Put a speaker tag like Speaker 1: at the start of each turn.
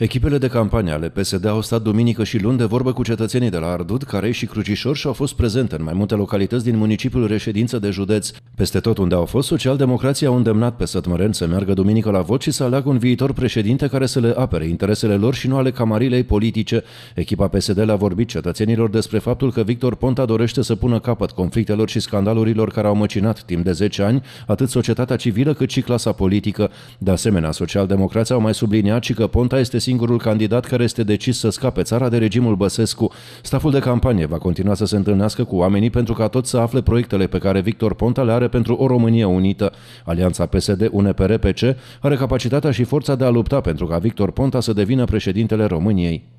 Speaker 1: Echipele de campanie ale PSD au stat duminică și luni de vorbă cu cetățenii de la Ardut, care și Crucișor și au fost prezente în mai multe localități din municipiul reședință de județ. Peste tot unde au fost, socialdemocrații au îndemnat pe Sătmăren să meargă duminică la vot și să aleagă un viitor președinte care să le apere interesele lor și nu ale camarilei politice. Echipa PSD le-a vorbit cetățenilor despre faptul că Victor Ponta dorește să pună capăt conflictelor și scandalurilor care au măcinat timp de 10 ani atât societatea civilă cât și clasa politică. De asemenea, socialdemocrații au mai subliniat și că Ponta este singurul candidat care este decis să scape țara de regimul Băsescu. Staful de campanie va continua să se întâlnească cu oamenii pentru ca toți să afle proiectele pe care Victor Ponta le are pentru o Românie unită. Alianța PSD-UNPR-PC are capacitatea și forța de a lupta pentru ca Victor Ponta să devină președintele României.